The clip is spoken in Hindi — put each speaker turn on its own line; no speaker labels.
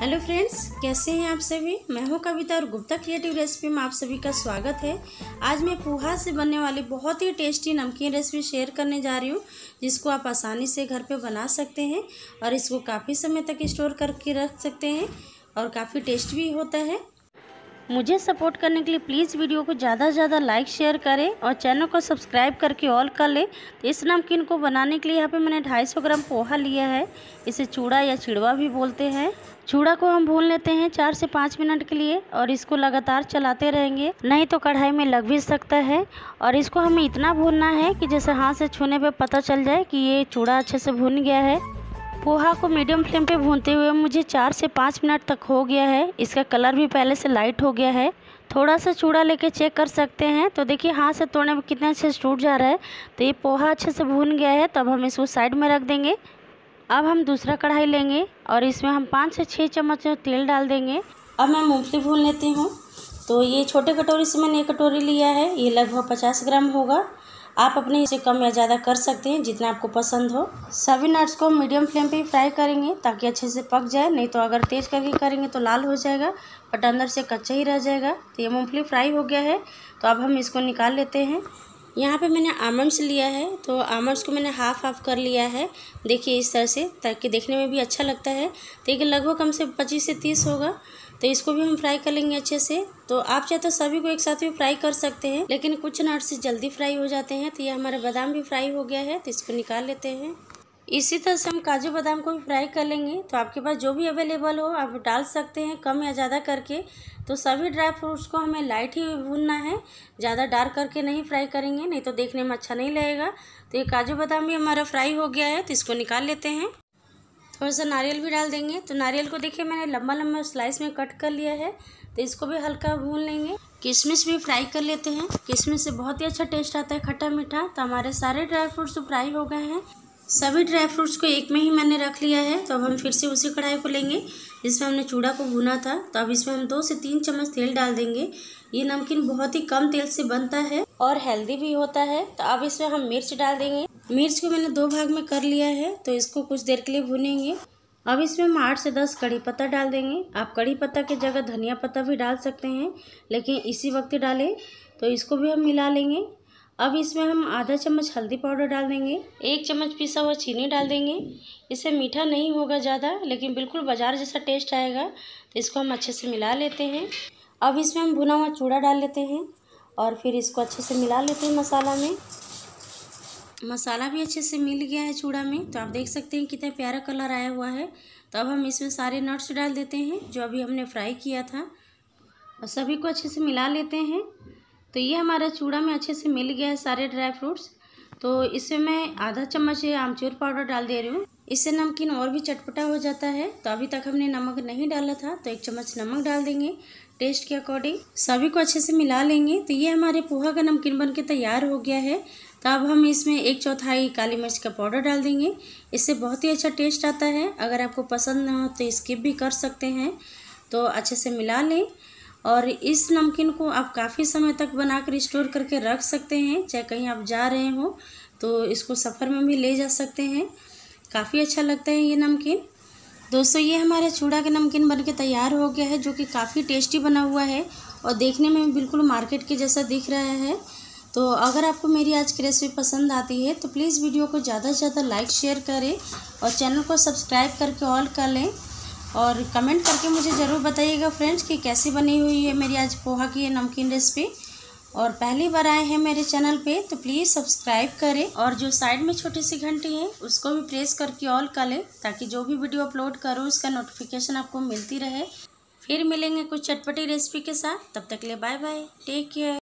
हेलो फ्रेंड्स कैसे हैं आप सभी मैं हूं कविता और गुप्ता क्रिएटिव रेसिपी में आप सभी का स्वागत है आज मैं पोहा से बनने वाली बहुत ही टेस्टी नमकीन रेसिपी शेयर करने जा रही हूं जिसको आप आसानी से घर पे बना सकते हैं और इसको काफ़ी समय तक स्टोर करके रख सकते हैं और काफ़ी टेस्ट भी होता है मुझे सपोर्ट करने के लिए प्लीज़ वीडियो को ज़्यादा से ज़्यादा लाइक शेयर करें और चैनल को सब्सक्राइब करके ऑल कर लें तो इस नमकीन को बनाने के लिए यहाँ पे मैंने 250 ग्राम पोहा लिया है इसे चूड़ा या चिड़वा भी बोलते हैं चूड़ा को हम भून लेते हैं चार से पाँच मिनट के लिए और इसको लगातार चलाते रहेंगे नहीं तो कढ़ाई में लग भी सकता है और इसको हमें इतना भूनना है कि जैसे हाथ से छूने पर पता चल जाए कि ये चूड़ा अच्छे से भून गया है पोहा को मीडियम फ्लेम पे भूनते हुए मुझे चार से पाँच मिनट तक हो गया है इसका कलर भी पहले से लाइट हो गया है थोड़ा सा चूड़ा लेके चेक कर सकते हैं तो देखिए हाथ से तोड़ने में कितने अच्छे से टूट जा रहा है तो ये पोहा अच्छे से भून गया है तब हम इसको साइड में रख देंगे अब हम दूसरा कढ़ाई लेंगे और इसमें हम पाँच से छः चम्मच तेल डाल देंगे अब मैं मूँगफली भून लेती हूँ तो ये छोटे कटोरी से मैंने एक कटोरी लिया है ये लगभग पचास ग्राम होगा आप अपने इसे कम या ज़्यादा कर सकते हैं जितना आपको पसंद हो सभी नट्स को मीडियम फ्लेम पे फ्राई करेंगे ताकि अच्छे से पक जाए नहीं तो अगर तेज़ करके करेंगे तो लाल हो जाएगा बट अंदर से कच्चा ही रह जाएगा तो ये मूँगफली फ्राई हो गया है तो अब हम इसको निकाल लेते हैं यहाँ पे मैंने आमंड्स लिया है तो आमंड्स को मैंने हाफ़ हाफ़ कर लिया है देखिए इस तरह से ताकि देखने में भी अच्छा लगता है तो ये लगभग कम से पच्चीस से तीस होगा तो इसको भी हम फ्राई कर लेंगे अच्छे से तो आप चाहे तो सभी को एक साथ भी फ्राई कर सकते हैं लेकिन कुछ नट्स जल्दी फ्राई हो जाते हैं तो ये हमारा बादाम भी फ्राई हो गया है तो इसको निकाल लेते हैं इसी तरह से हम काजू बादाम को भी फ्राई कर लेंगे तो आपके पास जो भी अवेलेबल हो आप डाल सकते हैं कम या ज़्यादा करके तो सभी ड्राई फ्रूट्स को हमें लाइट ही भूनना है ज़्यादा डार्क करके नहीं फ्राई करेंगे नहीं तो देखने में अच्छा नहीं लगेगा तो ये काजू बादाम भी हमारा फ्राई हो गया है तो इसको निकाल लेते हैं थोड़ा सा नारियल भी डाल देंगे तो नारियल को देखिए मैंने लंबा लंबा स्लाइस में कट कर लिया है तो इसको भी हल्का भून लेंगे किशमिश भी फ्राई कर लेते हैं किशमिश से बहुत ही अच्छा टेस्ट आता है खट्टा मीठा तो हमारे सारे ड्राई फ्रूट्स फ्राई हो गए हैं सभी ड्राई फ्रूट्स को एक में ही मैंने रख लिया है तो अब हम फिर से उसी कढ़ाई को लेंगे जिसमें हमने चूड़ा को भुना था तो अब इसमें हम दो से तीन चम्मच तेल डाल देंगे ये नमकीन बहुत ही कम तेल से बनता है और हेल्दी भी होता है तो अब इसमें हम मिर्च डाल देंगे मिर्च को मैंने दो भाग में कर लिया है तो इसको कुछ देर के लिए भुनेंगे अब इसमें हम आठ से दस कड़ी पत्ता डाल देंगे आप कड़ी पत्ता की जगह धनिया पत्ता भी डाल सकते हैं लेकिन इसी वक्त डालें तो इसको भी हम मिला लेंगे अब इसमें हम आधा चम्मच हल्दी पाउडर डाल देंगे एक चम्मच पिसा हुआ चीनी डाल देंगे इससे मीठा नहीं होगा ज़्यादा लेकिन बिल्कुल बाजार जैसा टेस्ट आएगा तो इसको हम अच्छे से मिला लेते हैं अब इसमें हम भुना हुआ चूड़ा डाल लेते हैं और फिर इसको अच्छे से मिला लेते हैं मसाला में मसाला भी अच्छे से मिल गया है चूड़ा में तो आप देख सकते हैं कितना प्यारा कलर आया हुआ है तो अब हम इसमें सारे नट्स डाल देते हैं जो अभी हमने फ्राई किया था और सभी को अच्छे से मिला लेते हैं तो ये हमारा चूड़ा में अच्छे से मिल गया है सारे ड्राई फ्रूट्स तो इसमें मैं आधा चम्मच ये आमचूर पाउडर डाल दे रही हूँ इससे नमकीन और भी चटपटा हो जाता है तो अभी तक हमने नमक नहीं डाला था तो एक चम्मच नमक डाल देंगे टेस्ट के अकॉर्डिंग सभी को अच्छे से मिला लेंगे तो ये हमारे पोहा का नमकीन बन के तैयार हो गया है तो अब हम इसमें एक चौथाई काली मिर्च का पाउडर डाल देंगे इससे बहुत ही अच्छा टेस्ट आता है अगर आपको पसंद ना हो तो स्किप भी कर सकते हैं तो अच्छे से मिला लें और इस नमकीन को आप काफ़ी समय तक बनाकर स्टोर करके रख सकते हैं चाहे कहीं आप जा रहे हो तो इसको सफ़र में भी ले जा सकते हैं काफ़ी अच्छा लगता है ये नमकीन दोस्तों ये हमारे चूड़ा के नमकीन बनके तैयार हो गया है जो कि काफ़ी टेस्टी बना हुआ है और देखने में बिल्कुल मार्केट के जैसा दिख रहा है तो अगर आपको मेरी आज की रेसिपी पसंद आती है तो प्लीज़ वीडियो को ज़्यादा से ज़्यादा लाइक शेयर करें और चैनल को सब्सक्राइब करके ऑल कर लें और कमेंट करके मुझे ज़रूर बताइएगा फ्रेंड्स कि कैसी बनी हुई है मेरी आज पोहा की ये नमकीन रेसिपी और पहली बार आए हैं मेरे चैनल पे तो प्लीज़ सब्सक्राइब करें और जो साइड में छोटी सी घंटी है उसको भी प्रेस करके ऑल कर लें ताकि जो भी वीडियो अपलोड करूँ उसका नोटिफिकेशन आपको मिलती रहे फिर मिलेंगे कुछ चटपटी रेसिपी के साथ तब तक ले बाय बाय टेक केयर